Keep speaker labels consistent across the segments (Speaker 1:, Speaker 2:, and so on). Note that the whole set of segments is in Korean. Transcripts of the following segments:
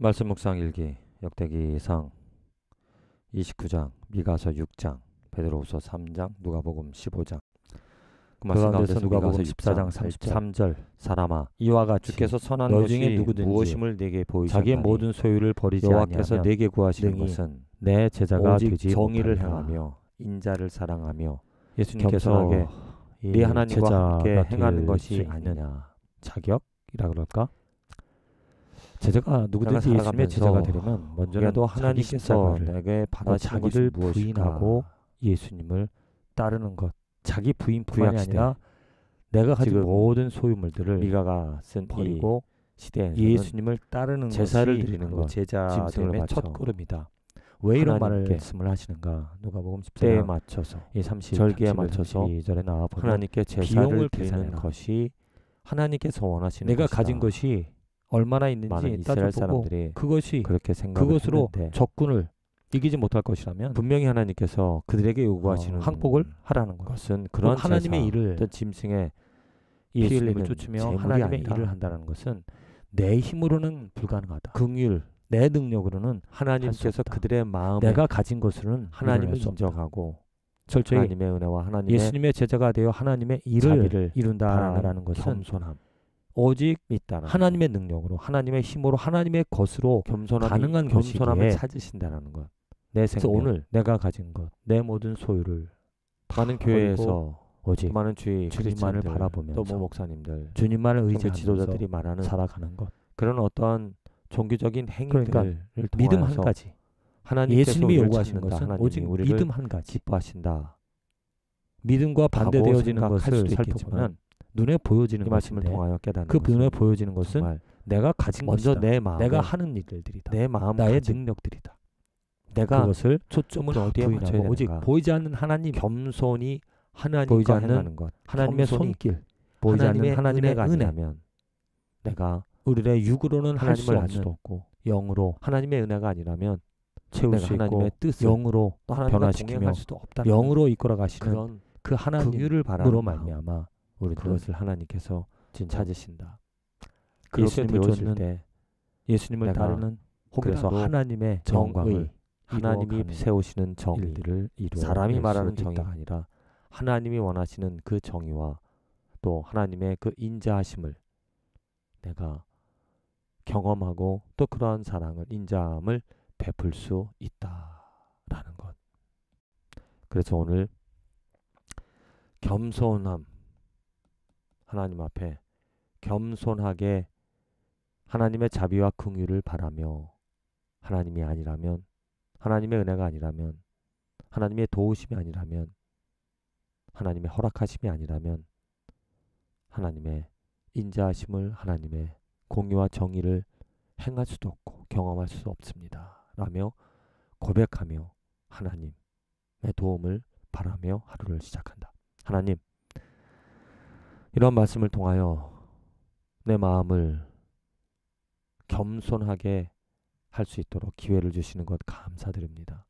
Speaker 1: 말씀 묵상 일기 역대기상 29장 미가서 6장 베드로후서 3장 누가복음 15장 그 말씀 가운데서 누가복음 14장 33절 사람아 이와 같이 주께서 선한 것이 누구든지 무엇임을 내게 자기의 모든 소유를 버리지 아니하면 내게 구하시는 것은 내 제자가 되지 정의를 행하며 인자를 사랑하며 예수님께서 네 하나님과 함께 행하는 것이 아니냐 자격이라 그럴까 제자가 누구든지 예수님의 제자가 되려면 먼저라도 하나님께서 내게 받아들인 것을 부인하고 예수님을 따르는 것. 자기 부인뿐만이 아니라 내가 가진 모든 소유물들을 미가가 쓴 버리고 예수님을 따르는 제사를 드리는 것 제자됨의 첫 걸음이다. 왜 이런 말씀을 하시는가? 누가복음 1에 맞춰서 이 절기에 맞춰서 절에 나와 하나님께 제사를 드리는 것이 하나님께서 원하시는 내가 것이다. 가진 것이 얼마나 있는지 따져보고 그것이 그렇게 그것으로 했는데. 적군을 이기지 못할 것이라면 분명히 하나님께서 그들에게 요구하시는 어, 항복을 하라는 것은 그런 하나님의 일을 짐승의 피흘리는 쫓으며 하나님의 아니다. 일을 한다는 것은 내 힘으로는 불가능하다. 긍휼 내 능력으로는 하나님께서 그들의 마음 내가 가진 것으로는 하나님을 인정하고 철저히 하나님의 은혜와 하나님의 예수님의 제자가 되어 하나님의 일을 이룬다라는 것은 겸손함. 오직 믿다는 하나님의 능력으로 하나님의 힘으로 하나님의 것으로 겸손함이, 가능한 그 겸손함을 찾으신다라는 것. 내 생명, 오늘 내가 가진 것, 내 모든 소유를 많은 교회에서 오직 많은 주의 주님만을 바라보면서 또뭐 목사님들 주님만을 의지하면 지도자들이 말하는 살아가는 것 그런 어떤 종교적인 행위들을 그러니까 믿음 한 가지 예수님이 요구하시는 것은 오직 믿음 한 가지 기뻐하신다 믿음과 반대되어지는 것을 살펴보면 눈에 보여지는 이 말씀을 통하여 깨닫는 그 눈에 보여지는 것은 내가 가진 먼저 내 마음 내가 하는 일들이다. 내 마음 나의 능력들이다. 내가 그것을 초점을 어디에 맞춰야 오직 보이지 않는 하나님 겸손히 하나님과 보이지 않는 것 하나님의 손길 보이지 않는 하나님의 은혜면 내가 우리의 육으로는 하수 없고 영으로 하나님의 은혜가 아니라면 채울 수 하나님의 뜻을 영으로 변화시키며 수도 다 영으로 이끌어 가시는 그 하나님으로 말미암아 우리 그것을 하나님께서 진 찾으신다. 예수님을 쫓는 때 예수님을 따르는 그래서 뭐 하나님의 정광을 하나님이 세우시는 정의를 이루어 사람이 말하는 정의가 아니라 하나님이 원하시는 그 정의와 또 하나님의 그 인자하심을 내가 경험하고 또 그러한 사랑을 인자함을 베풀 수 있다라는 것. 그래서 오늘 겸손함 하나님 앞에 겸손하게 하나님의 자비와 긍휼을 바라며 하나님이 아니라면 하나님의 은혜가 아니라면 하나님의 도우심이 아니라면 하나님의 허락하심이 아니라면 하나님의 인자하심을 하나님의 공의와 정의를 행할 수도 없고 경험할 수 없습니다. 라며 고백하며 하나님의 도움을 바라며 하루를 시작한다. 하나님, 이런 말씀을 통하여 내 마음을 겸손하게 할 수 있도록 기회를 주시는 것 감사드립니다.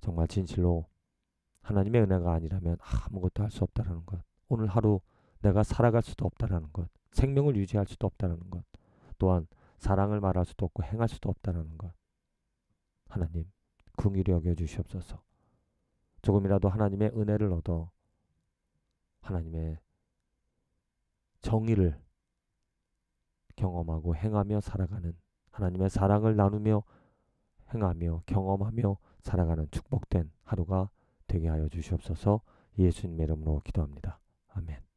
Speaker 1: 정말 진실로 하나님의 은혜가 아니라면 아무것도 할 수 없다라는 것. 오늘 하루 내가 살아갈 수도 없다라는 것. 생명을 유지할 수도 없다라는 것. 또한 사랑을 말할 수도 없고 행할 수도 없다라는 것. 하나님, 궁일이 여겨 주시옵소서. 조금이라도 하나님의 은혜를 얻어 하나님의 정의를 경험하고 행하며 살아가는 하나님의 사랑을 나누며 행하며 경험하며 살아가는 축복된 하루가 되게 하여 주시옵소서 예수님의 이름으로 기도합니다. 아멘.